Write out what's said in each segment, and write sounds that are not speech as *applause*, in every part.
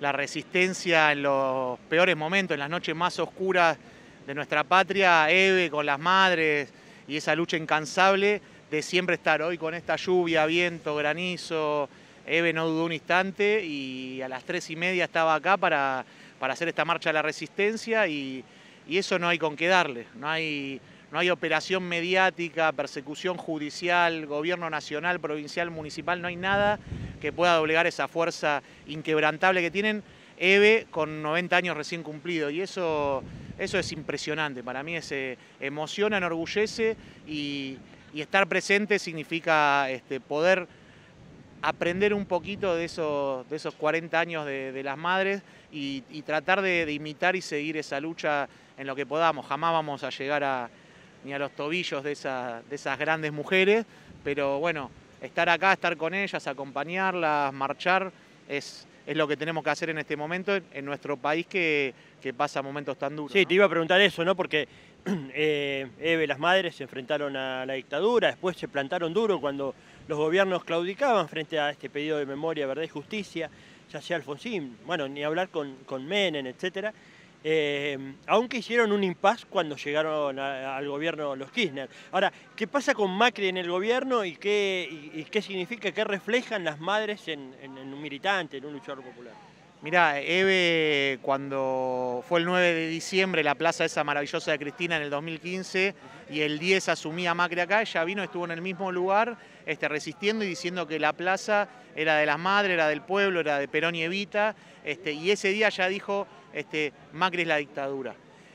la resistencia en los peores momentos, en las noches más oscuras de nuestra patria, Eve con las madres y esa lucha incansable de siempre estar hoy con esta lluvia, viento, granizo. Eve no dudó un instante y a las tres y media estaba acá para, para hacer esta marcha de la resistencia y, eso no hay con qué darle. No hay, no hay operación mediática, persecución judicial, gobierno nacional, provincial, municipal, no hay nada que pueda doblegar esa fuerza inquebrantable que tienen. Eve con 90 años recién cumplido y eso, eso es impresionante, para mí es, eh, emociona, enorgullece y, estar presente significa este, poder aprender un poquito de esos, de esos 40 años de, las madres y, tratar de, imitar y seguir esa lucha en lo que podamos. Jamás vamos a llegar a, ni a los tobillos de, de esas grandes mujeres, pero bueno, estar acá, estar con ellas, acompañarlas, marchar, es, lo que tenemos que hacer en este momento en, nuestro país que, pasa momentos tan duros. Sí, te iba a preguntar eso, ¿no? Porque *clears throat* eh, Eve, las madres se enfrentaron a la dictadura, después se plantaron duro cuando los gobiernos claudicaban frente a este pedido de memoria, verdad y justicia, ya sea Alfonsín, bueno, ni hablar con, con Menem, etcétera. Eh, aunque hicieron un impasse cuando llegaron al gobierno los Kirchner. Ahora, ¿qué pasa con Macri en el gobierno y qué, qué significa, qué reflejan las madres en, un militante, en un luchador popular? Mirá, Eve, cuando fue el 9 de diciembre la plaza esa maravillosa de Cristina en el 2015 y el 10 asumía Macri acá, ella vino, estuvo en el mismo lugar este, resistiendo y diciendo que la plaza era de las madres, era del pueblo, era de Perón y Evita. Este, y ese día ya dijo, este, Macri es la dictadura.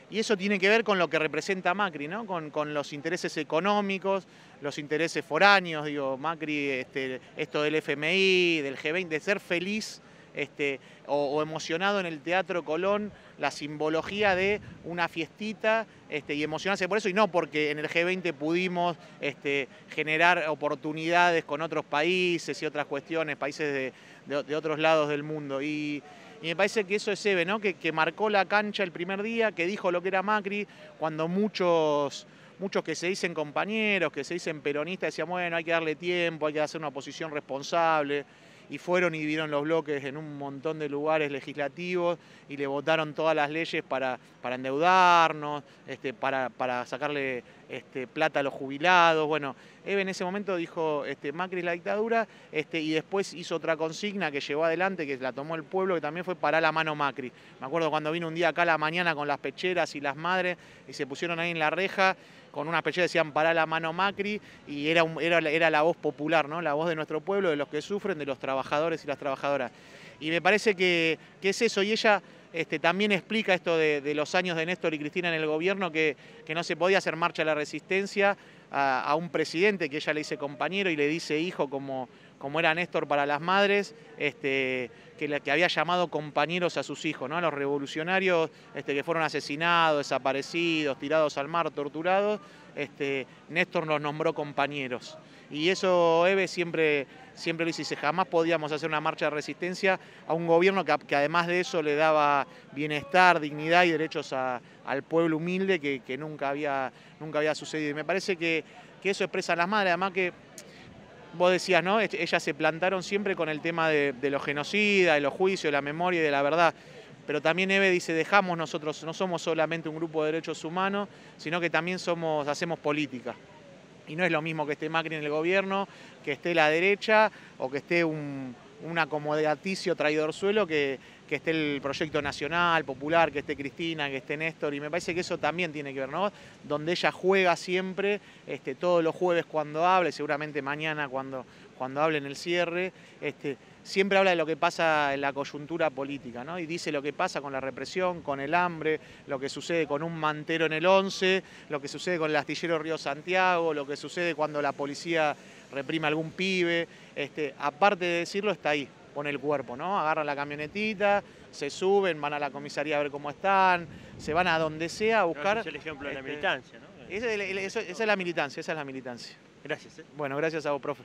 Y eso tiene que ver con lo que representa Macri, ¿no? con, los intereses económicos, los intereses foráneos, digo, Macri, este, esto del FMI, del G20, de ser feliz este, o, emocionado en el Teatro Colón, la simbología de una fiestita y emocionarse por eso, y no porque en el G20 pudimos generar oportunidades con otros países y otras cuestiones, países de, de otros lados del mundo. Y, y me parece que eso es Eve, ¿no? Que, marcó la cancha el primer día, que dijo lo que era Macri, cuando muchos, muchos que se dicen compañeros, que se dicen peronistas, decían, bueno, hay que darle tiempo, hay que hacer una posición responsable y fueron y vieron los bloques en un montón de lugares legislativos y le votaron todas las leyes para, para endeudarnos, este, para, sacarle este, plata a los jubilados. Bueno, Eve en ese momento dijo este, Macri es la dictadura este, y después hizo otra consigna que llevó adelante, que la tomó el pueblo, que también fue para la mano Macri. Me acuerdo cuando vino un día acá a la mañana con las pecheras y las madres y se pusieron ahí en la reja con una especie decían pará la mano Macri y era, era, la voz popular, ¿no? la voz de nuestro pueblo, de los que sufren, de los trabajadores y las trabajadoras. Y me parece que, es eso, y ella este, también explica esto de, los años de Néstor y Cristina en el gobierno, que, que no se podía hacer marcha la resistencia a, a un presidente que ella le dice compañero y le dice hijo como como era Néstor para las madres, este, que, había llamado compañeros a sus hijos, a los revolucionarios este, que fueron asesinados, desaparecidos, tirados al mar, torturados, este, Néstor los nombró compañeros. Y eso Eve siempre, siempre lo dice, jamás podíamos hacer una marcha de resistencia a un gobierno que, además de eso le daba bienestar, dignidad y derechos al pueblo humilde que, nunca, había, nunca había sucedido. Y me parece que, que eso expresa las madres, además que vos decías, ¿no? Ellas se plantaron siempre con el tema de, los genocidas, de los juicios, de la memoria y de la verdad. Pero también Eve dice, dejamos nosotros, no somos solamente un grupo de derechos humanos, sino que también somos, hacemos política. Y no es lo mismo que esté Macri en el gobierno, que esté la derecha o que esté un, un acomodaticio traidor suelo que, que esté el proyecto nacional, popular, que esté Cristina, que esté Néstor, y me parece que eso también tiene que ver, ¿no? Donde ella juega siempre, este, todos los jueves cuando hable seguramente mañana cuando, cuando hable en el cierre, este, siempre habla de lo que pasa en la coyuntura política, ¿no? Y dice lo que pasa con la represión, con el hambre, lo que sucede con un mantero en el 11, lo que sucede con el astillero Río Santiago, lo que sucede cuando la policía reprime a algún pibe. Este, aparte de decirlo, está ahí, pone el cuerpo, ¿no? Agarran la camionetita, se suben, van a la comisaría a ver cómo están, se van a donde sea a buscar. es el ejemplo de la este, militancia, ¿no? Esa es, la militancia, esa es la militancia. Gracias. ¿eh? Bueno, gracias a vos, profe.